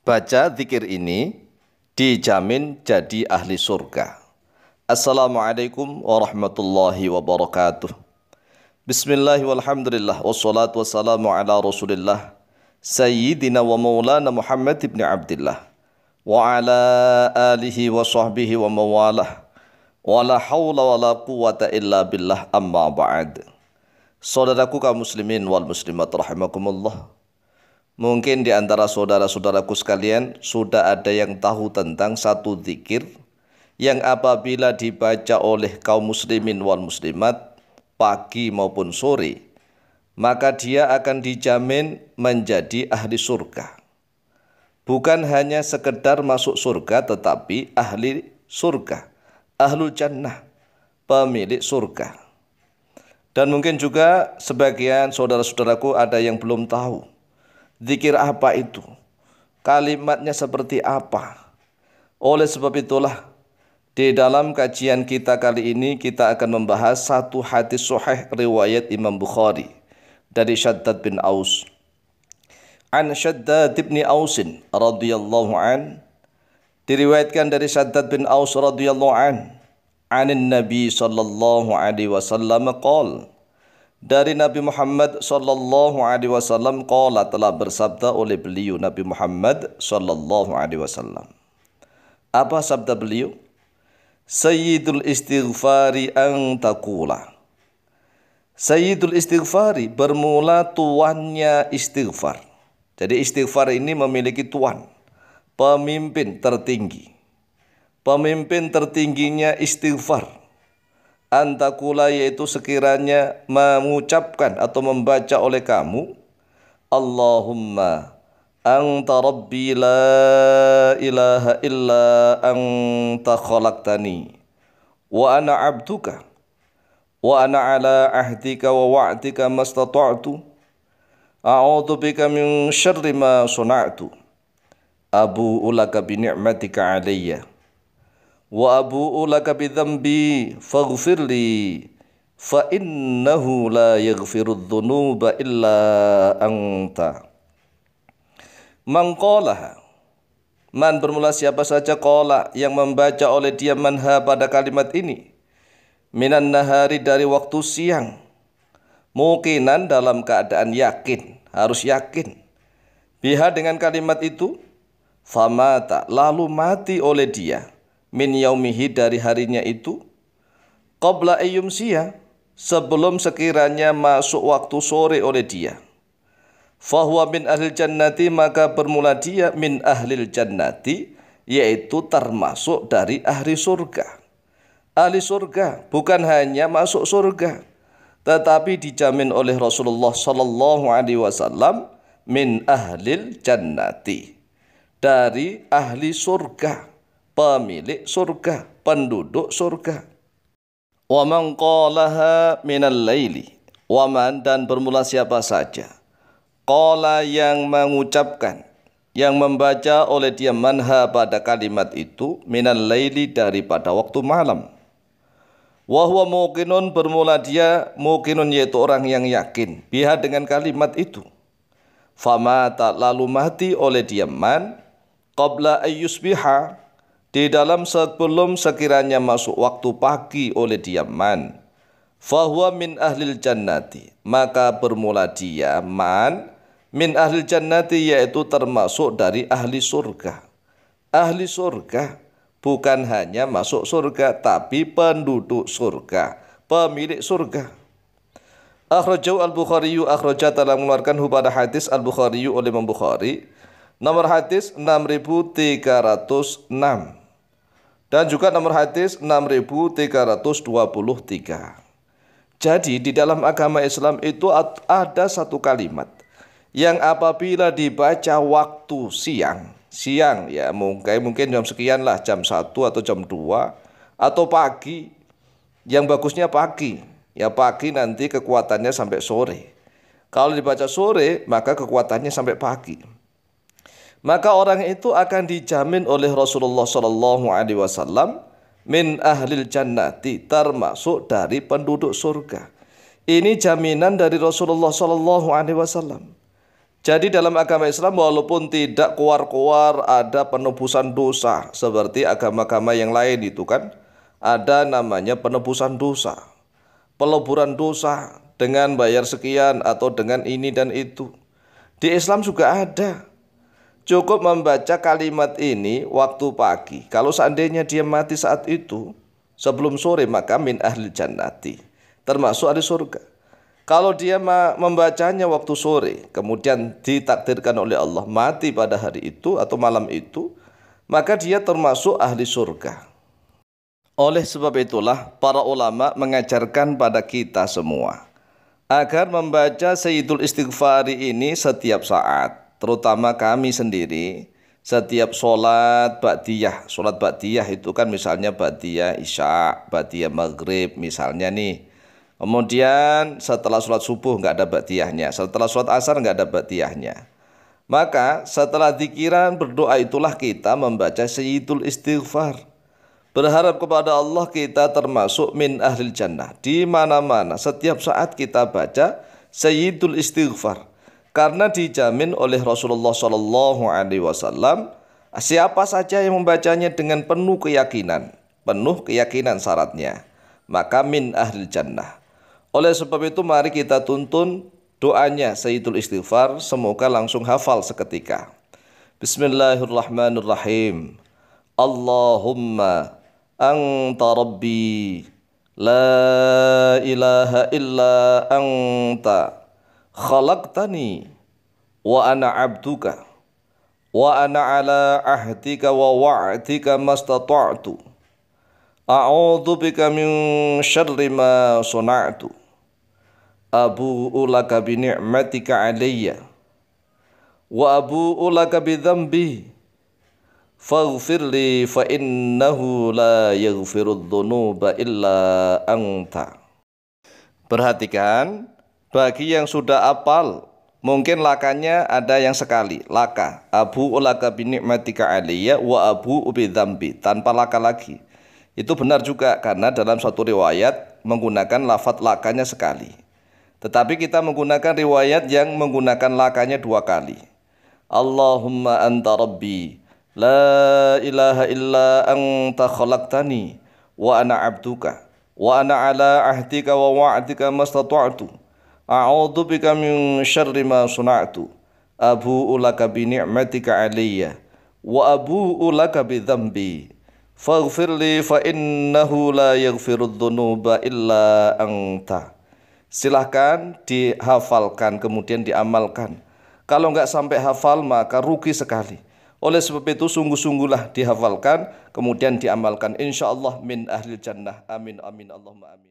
baca zikir ini dijamin jadi ahli surga. Assalamualaikum warahmatullahi wabarakatuh. Bismillah walhamdulillah wassalatu wassalamu ala rasulillah Sayyidina wa maulana Muhammad ibn Abdullah wa ala alihi wa sahbihi wa mawalah wa la hawla wa la quwata illa billah amma ba'd Saudaraku kaum muslimin wal muslimat rahimakumullah Mungkin di antara saudara-saudaraku sekalian sudah ada yang tahu tentang satu zikir yang apabila dibaca oleh kaum muslimin wal muslimat pagi maupun sore maka dia akan dijamin menjadi ahli surga. Bukan hanya sekedar masuk surga tetapi ahli surga, ahlu jannah, pemilik surga. Dan mungkin juga sebagian saudara-saudaraku ada yang belum tahu Zikir apa itu? Kalimatnya seperti apa? Oleh sebab itulah di dalam kajian kita kali ini kita akan membahas satu hadis sahih riwayat Imam Bukhari dari Shaddad bin Aus. An Shaddad bin Ausin radhiyallahu an diriwayatkan dari Shaddad bin Aus radhiyallahu an anin Nabi sallallahu alaihi wasallam qala dari Nabi Muhammad sallallahu alaihi wasallam qala telah bersabda oleh beliau Nabi Muhammad sallallahu alaihi wasallam. Apa sabda beliau? Sayyidul istighfari ang takula. Sayyidul istighfari bermula tuannya istighfar. Jadi istighfar ini memiliki tuan, pemimpin tertinggi. Pemimpin tertingginya istighfar antakula yaitu sekiranya mengucapkan atau membaca oleh kamu Allahumma anta rabbi la ilaha illa anta khalaqtani wa ana abduka wa ana ala ahdika wa wa'dika mastata'tu a'udzu bika min syarri ma suna'tu abu ulaka bi ni'matika alayya wa abu'u laka bidzambi faghfirli fa innahu la yaghfiru dhunuba illa anta mangqalah man bermula siapa saja qala yang membaca oleh dia manha pada kalimat ini minan nahari dari waktu siang mukinan dalam keadaan yakin harus yakin biha dengan kalimat itu famata lalu mati oleh dia min yaumihi dari harinya itu qabla ayyumsiya sebelum sekiranya masuk waktu sore oleh dia fahuwa min ahlil jannati maka bermula dia min ahlil jannati yaitu termasuk dari ahli surga ahli surga bukan hanya masuk surga tetapi dijamin oleh Rasulullah sallallahu alaihi wasallam min ahlil jannati dari ahli surga pemilik surga, penduduk surga. Wa man qalaha minal laili. Wa man dan bermula siapa saja. Qala yang mengucapkan, yang membaca oleh dia manha pada kalimat itu minal laili daripada waktu malam. huwa mukinun bermula dia mukinun yaitu orang yang yakin. Biha dengan kalimat itu. Fama tak lalu mati oleh dia man qabla ayyusbiha di dalam sebelum sekiranya masuk waktu pagi oleh diaman fahuwa min ahlil jannati maka bermula dia man min ahlil jannati yaitu termasuk dari ahli surga ahli surga bukan hanya masuk surga tapi penduduk surga pemilik surga Akhrajau al-Bukhari akhraja telah mengeluarkan hubada hadis al-Bukhari oleh Imam nomor hadis 6306 dan juga nomor hadis 6323. Jadi di dalam agama Islam itu ada satu kalimat yang apabila dibaca waktu siang, siang ya mungkin mungkin jam sekian lah, jam 1 atau jam 2 atau pagi. Yang bagusnya pagi. Ya pagi nanti kekuatannya sampai sore. Kalau dibaca sore, maka kekuatannya sampai pagi maka orang itu akan dijamin oleh Rasulullah Shallallahu Alaihi Wasallam min ahlil jannati termasuk dari penduduk surga. Ini jaminan dari Rasulullah Shallallahu Alaihi Wasallam. Jadi dalam agama Islam walaupun tidak keluar kuar ada penebusan dosa seperti agama-agama yang lain itu kan ada namanya penebusan dosa, peleburan dosa dengan bayar sekian atau dengan ini dan itu. Di Islam juga ada Cukup membaca kalimat ini waktu pagi. Kalau seandainya dia mati saat itu, sebelum sore maka min ahli jannati. Termasuk ahli surga. Kalau dia membacanya waktu sore, kemudian ditakdirkan oleh Allah mati pada hari itu atau malam itu, maka dia termasuk ahli surga. Oleh sebab itulah para ulama mengajarkan pada kita semua agar membaca Sayyidul Istighfari ini setiap saat terutama kami sendiri setiap sholat ba'diyah sholat ba'diyah itu kan misalnya ba'diyah isya ba'diyah maghrib misalnya nih kemudian setelah sholat subuh nggak ada ba'diyahnya setelah sholat asar nggak ada ba'diyahnya maka setelah dikiran berdoa itulah kita membaca sayyidul istighfar Berharap kepada Allah kita termasuk min ahlil jannah. Di mana-mana setiap saat kita baca Sayyidul Istighfar karena dijamin oleh Rasulullah Shallallahu Alaihi Wasallam siapa saja yang membacanya dengan penuh keyakinan penuh keyakinan syaratnya maka min ahli jannah oleh sebab itu mari kita tuntun doanya Sayyidul Istighfar semoga langsung hafal seketika Bismillahirrahmanirrahim Allahumma anta rabbi la ilaha illa anta khalaqtani wa ana abduka wa ana ala ahdika wa wa'dika mastata'tu a'udzu bika min syarri ma suna'tu abu'u laka bi ni'matika alayya wa abu'u laka bi dhanbi faghfir li fa innahu la yaghfiru dhunuba illa anta perhatikan bagi yang sudah apal, mungkin lakanya ada yang sekali. Laka. Abu ulaka binikmatika aliyah wa abu ubidhambi. Tanpa laka lagi. Itu benar juga karena dalam suatu riwayat menggunakan lafat lakanya sekali. Tetapi kita menggunakan riwayat yang menggunakan lakanya dua kali. Allahumma anta rabbi la ilaha illa anta khalaqtani wa ana abduka wa ana ala ahdika wa wa'dika mastata'tu A'udhu bika min syarri ma suna'tu Abu'u laka bi ni'matika aliyya Wa abu'u laka bi dhambi Faghfir li fa innahu la yaghfiru dhunuba illa anta Silahkan dihafalkan kemudian diamalkan Kalau nggak sampai hafal maka rugi sekali Oleh sebab itu sungguh-sungguhlah dihafalkan Kemudian diamalkan Insya Allah min ahli jannah Amin amin Allahumma amin